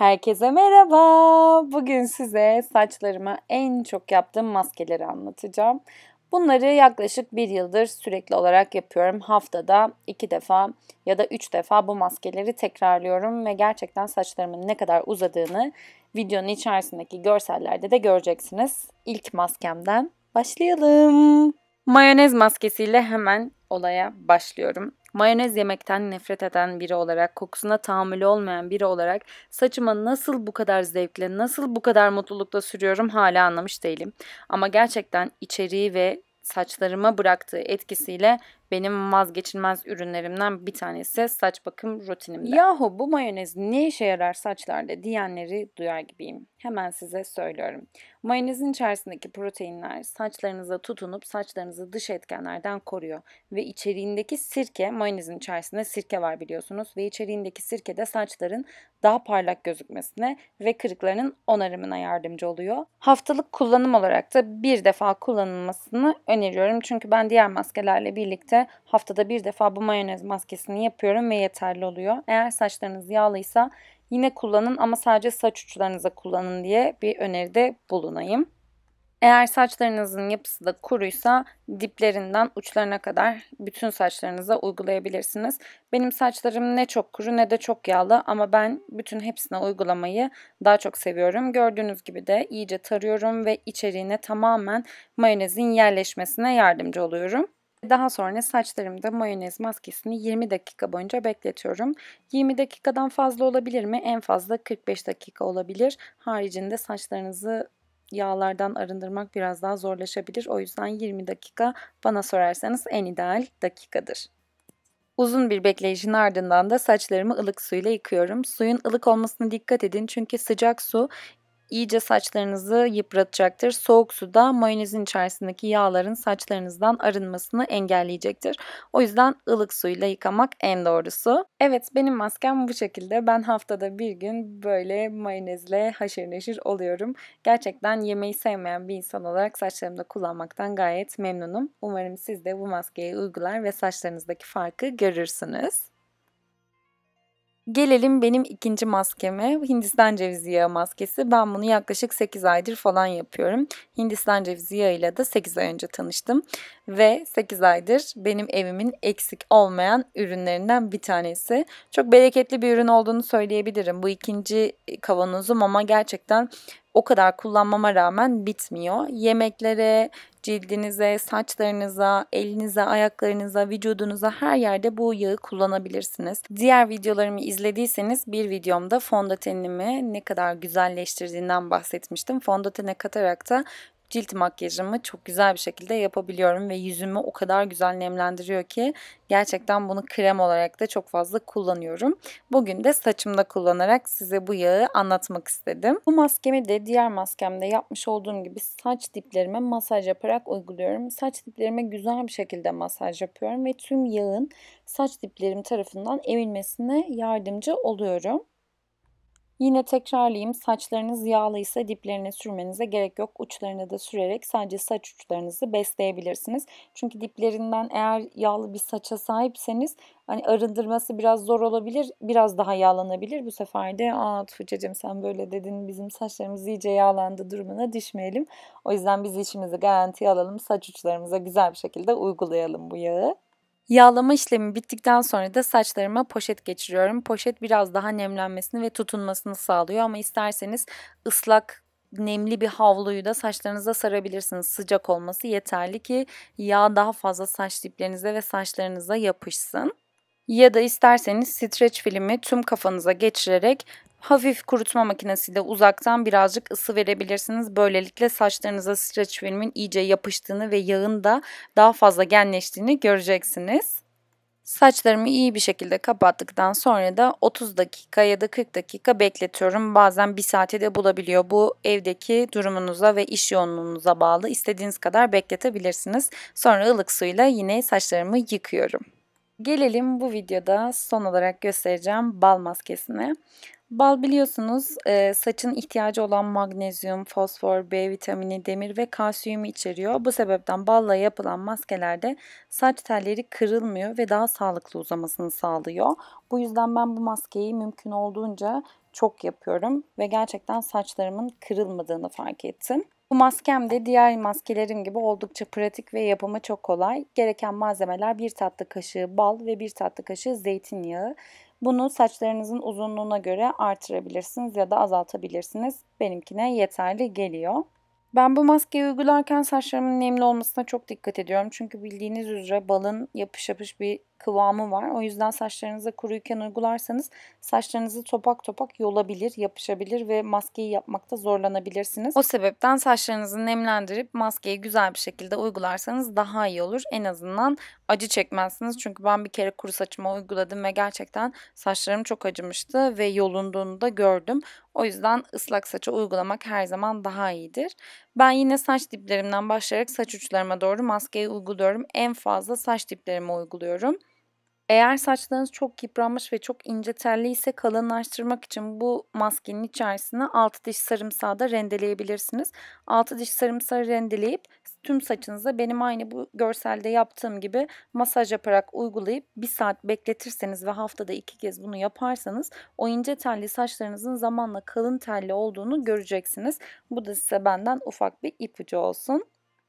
Herkese merhaba. Bugün size saçlarıma en çok yaptığım maskeleri anlatacağım. Bunları yaklaşık bir yıldır sürekli olarak yapıyorum. Haftada iki defa ya da üç defa bu maskeleri tekrarlıyorum ve gerçekten saçlarımın ne kadar uzadığını videonun içerisindeki görsellerde de göreceksiniz. İlk maskemden başlayalım. Mayonez maskesiyle hemen olaya başlıyorum. Mayonez yemekten nefret eden biri olarak, kokusuna tahammülü olmayan biri olarak saçıma nasıl bu kadar zevkle, nasıl bu kadar mutlulukla sürüyorum hala anlamış değilim. Ama gerçekten içeriği ve saçlarıma bıraktığı etkisiyle benim vazgeçilmez ürünlerimden bir tanesi saç bakım rutinimde. Yahu bu mayonez ne işe yarar saçlarda diyenleri duyar gibiyim. Hemen size söylüyorum. Mayonezin içerisindeki proteinler saçlarınıza tutunup saçlarınızı dış etkenlerden koruyor. Ve içeriğindeki sirke, mayonezin içerisinde sirke var biliyorsunuz. Ve içeriğindeki sirke de saçların daha parlak gözükmesine ve kırıkların onarımına yardımcı oluyor. Haftalık kullanım olarak da bir defa kullanılmasını öneriyorum. Çünkü ben diğer maskelerle birlikte haftada bir defa bu mayonez maskesini yapıyorum ve yeterli oluyor. Eğer saçlarınız yağlıysa yine kullanın ama sadece saç uçlarınıza kullanın diye bir öneride bulunayım. Eğer saçlarınızın yapısı da kuruysa diplerinden uçlarına kadar bütün saçlarınıza uygulayabilirsiniz. Benim saçlarım ne çok kuru ne de çok yağlı ama ben bütün hepsine uygulamayı daha çok seviyorum. Gördüğünüz gibi de iyice tarıyorum ve içeriğine tamamen mayonezin yerleşmesine yardımcı oluyorum. Daha sonra saçlarımda mayonez maskesini 20 dakika boyunca bekletiyorum. 20 dakikadan fazla olabilir mi? En fazla 45 dakika olabilir. Haricinde saçlarınızı yağlardan arındırmak biraz daha zorlaşabilir. O yüzden 20 dakika bana sorarsanız en ideal dakikadır. Uzun bir bekleyişin ardından da saçlarımı ılık suyla yıkıyorum. Suyun ılık olmasına dikkat edin çünkü sıcak su iyice saçlarınızı yıpratacaktır. Soğuk suda da mayonezin içerisindeki yağların saçlarınızdan arınmasını engelleyecektir. O yüzden ılık suyla yıkamak en doğrusu. Evet benim maskem bu şekilde. Ben haftada bir gün böyle mayonezle haşır neşir oluyorum. Gerçekten yemeği sevmeyen bir insan olarak saçlarımda kullanmaktan gayet memnunum. Umarım siz de bu maskeyi uygular ve saçlarınızdaki farkı görürsünüz. Gelelim benim ikinci maskeme Hindistan cevizi yağı maskesi. Ben bunu yaklaşık 8 aydır falan yapıyorum. Hindistan cevizi yağıyla da 8 ay önce tanıştım. Ve 8 aydır benim evimin eksik olmayan ürünlerinden bir tanesi. Çok bereketli bir ürün olduğunu söyleyebilirim. Bu ikinci kavanozum ama gerçekten o kadar kullanmama rağmen bitmiyor. Yemeklere, cildinize, saçlarınıza, elinize, ayaklarınıza, vücudunuza her yerde bu yağı kullanabilirsiniz. Diğer videolarımı izlediyseniz bir videomda fondötenimi ne kadar güzelleştirdiğinden bahsetmiştim. Fondötene katarak da cilt makyajımı çok güzel bir şekilde yapabiliyorum ve yüzümü o kadar güzel nemlendiriyor ki gerçekten bunu krem olarak da çok fazla kullanıyorum. Bugün de saçımda kullanarak size bu yağı anlatmak istedim. Bu maskemi de diğer maskemde yapmış olduğum gibi saç diplerime masaj yaparak uyguluyorum. Saç diplerime güzel bir şekilde masaj yapıyorum ve tüm yağın saç diplerim tarafından emilmesine yardımcı oluyorum. Yine tekrarlayayım saçlarınız yağlı ise diplerine sürmenize gerek yok. Uçlarına da sürerek sadece saç uçlarınızı besleyebilirsiniz. Çünkü diplerinden eğer yağlı bir saça sahipseniz hani arındırması biraz zor olabilir. Biraz daha yağlanabilir. Bu sefer de aa Tuğçe'cim sen böyle dedin bizim saçlarımız iyice yağlandı durumuna düşmeyelim. O yüzden biz işimizi garantiye alalım. Saç uçlarımıza güzel bir şekilde uygulayalım bu yağı. Yağlama işlemi bittikten sonra da saçlarıma poşet geçiriyorum. Poşet biraz daha nemlenmesini ve tutunmasını sağlıyor ama isterseniz ıslak nemli bir havluyu da saçlarınıza sarabilirsiniz. Sıcak olması yeterli ki yağ daha fazla saç diplerinize ve saçlarınıza yapışsın. Ya da isterseniz streç filmi tüm kafanıza geçirerek Hafif kurutma makinesiyle uzaktan birazcık ısı verebilirsiniz. Böylelikle saçlarınıza streç filmin iyice yapıştığını ve yağın da daha fazla genleştiğini göreceksiniz. Saçlarımı iyi bir şekilde kapattıktan sonra da 30 dakika ya da 40 dakika bekletiyorum. Bazen 1 saate de bulabiliyor. Bu evdeki durumunuza ve iş yoğunluğunuza bağlı. İstediğiniz kadar bekletebilirsiniz. Sonra ılık suyla yine saçlarımı yıkıyorum. Gelelim bu videoda son olarak göstereceğim bal maskesine. Bal biliyorsunuz e, saçın ihtiyacı olan magnezyum, fosfor, B vitamini, demir ve kalsiyumu içeriyor. Bu sebepten balla yapılan maskelerde saç telleri kırılmıyor ve daha sağlıklı uzamasını sağlıyor. Bu yüzden ben bu maskeyi mümkün olduğunca çok yapıyorum ve gerçekten saçlarımın kırılmadığını fark ettim. Bu maskem de diğer maskelerim gibi oldukça pratik ve yapımı çok kolay. Gereken malzemeler bir tatlı kaşığı bal ve bir tatlı kaşığı zeytinyağı. Bunu saçlarınızın uzunluğuna göre artırabilirsiniz ya da azaltabilirsiniz. Benimkine yeterli geliyor. Ben bu maskeyi uygularken saçlarımın nemli olmasına çok dikkat ediyorum. Çünkü bildiğiniz üzere balın yapış yapış bir kıvamı var. O yüzden saçlarınıza kuruyken uygularsanız saçlarınızı topak topak yolabilir, yapışabilir ve maskeyi yapmakta zorlanabilirsiniz. O sebepten saçlarınızı nemlendirip maskeyi güzel bir şekilde uygularsanız daha iyi olur. En azından acı çekmezsiniz. Çünkü ben bir kere kuru saçımı uyguladım ve gerçekten saçlarım çok acımıştı ve yolunduğunu da gördüm. O yüzden ıslak saça uygulamak her zaman daha iyidir. Ben yine saç diplerimden başlayarak saç uçlarıma doğru maskeyi uyguluyorum. En fazla saç diplerime uyguluyorum. Eğer saçlarınız çok yıpranmış ve çok ince telli ise kalınlaştırmak için bu maskenin içerisine 6 diş sarımsağı da rendeleyebilirsiniz. 6 diş sarımsağı rendeleyip tüm saçınıza benim aynı bu görselde yaptığım gibi masaj yaparak uygulayıp bir saat bekletirseniz ve haftada iki kez bunu yaparsanız o ince telli saçlarınızın zamanla kalın telli olduğunu göreceksiniz. Bu da size benden ufak bir ipucu olsun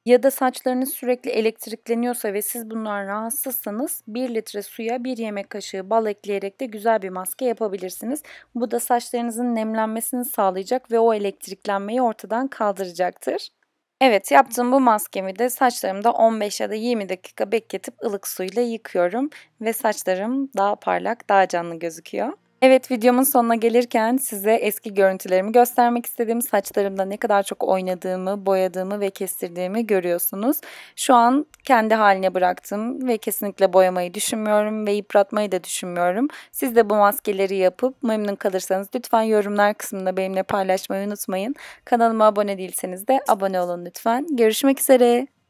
ya da saçlarınız sürekli elektrikleniyorsa ve siz bundan rahatsızsanız 1 litre suya 1 yemek kaşığı bal ekleyerek de güzel bir maske yapabilirsiniz. Bu da saçlarınızın nemlenmesini sağlayacak ve o elektriklenmeyi ortadan kaldıracaktır. Evet yaptığım bu maskemi de saçlarımda 15 ya da 20 dakika bekletip ılık suyla yıkıyorum ve saçlarım daha parlak, daha canlı gözüküyor. Evet videomun sonuna gelirken size eski görüntülerimi göstermek istedim. Saçlarımda ne kadar çok oynadığımı, boyadığımı ve kestirdiğimi görüyorsunuz. Şu an kendi haline bıraktım ve kesinlikle boyamayı düşünmüyorum ve yıpratmayı da düşünmüyorum. Siz de bu maskeleri yapıp memnun kalırsanız lütfen yorumlar kısmında benimle paylaşmayı unutmayın. Kanalıma abone değilseniz de abone olun lütfen. Görüşmek üzere.